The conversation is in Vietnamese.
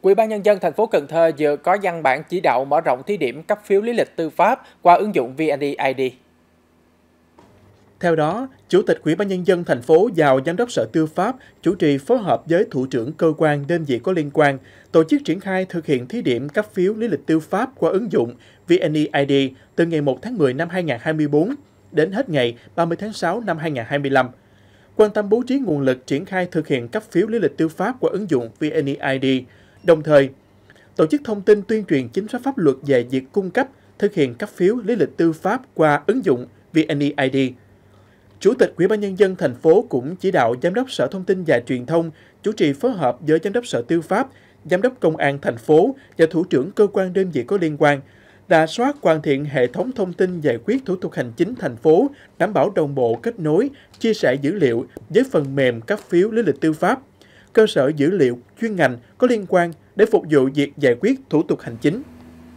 Quỹ ban nhân dân thành phố Cần Thơ vừa có văn bản chỉ đạo mở rộng thí điểm cấp phiếu lý lịch tư pháp qua ứng dụng VNEID. Theo đó, Chủ tịch Ủy ban nhân dân thành phố giao Giám đốc Sở Tư pháp chủ trì phối hợp với thủ trưởng cơ quan đơn vị có liên quan tổ chức triển khai thực hiện thí điểm cấp phiếu lý lịch tư pháp qua ứng dụng VNEID từ ngày 1 tháng 10 năm 2024 đến hết ngày 30 tháng 6 năm 2025 quan tâm bố trí nguồn lực triển khai thực hiện cấp phiếu lý lịch tư pháp qua ứng dụng VNEID, Đồng thời, tổ chức thông tin tuyên truyền chính sách pháp luật về việc cung cấp, thực hiện cấp phiếu lý lịch tư pháp qua ứng dụng VNEID. Chủ tịch Ủy ban nhân dân thành phố cũng chỉ đạo Giám đốc Sở Thông tin và Truyền thông chủ trì phối hợp với Giám đốc Sở Tư pháp, Giám đốc Công an thành phố và thủ trưởng cơ quan đơn vị có liên quan đã soát hoàn thiện hệ thống thông tin giải quyết thủ tục hành chính thành phố, đảm bảo đồng bộ kết nối, chia sẻ dữ liệu với phần mềm cấp phiếu lý lịch tư pháp cơ sở dữ liệu chuyên ngành có liên quan để phục vụ việc giải quyết thủ tục hành chính.